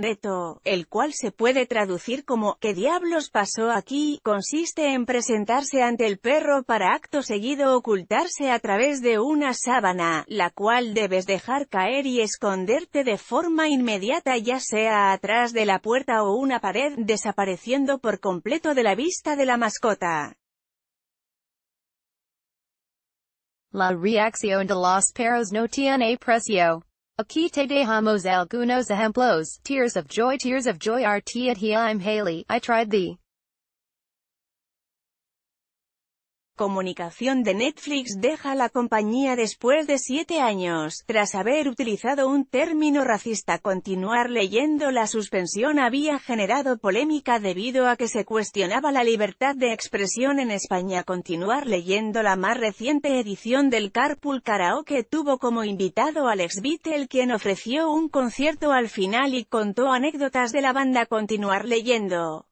Beto, el cual se puede traducir como ¿Qué diablos pasó aquí? Consiste en presentarse ante el perro para acto seguido ocultarse a través de una sábana, la cual debes dejar caer y esconderte de forma inmediata ya sea atrás de la puerta o una pared, desapareciendo por completo de la vista de la mascota. La reacción de los perros no tiene precio. Aquí te dejamos algunos ejemplos. Tears of joy, tears of joy, RT at he I'm Haley, I tried thee. comunicación de Netflix deja la compañía después de siete años, tras haber utilizado un término racista. Continuar leyendo la suspensión había generado polémica debido a que se cuestionaba la libertad de expresión en España. Continuar leyendo la más reciente edición del Carpool Karaoke tuvo como invitado a Alex Beatle, quien ofreció un concierto al final y contó anécdotas de la banda. Continuar leyendo.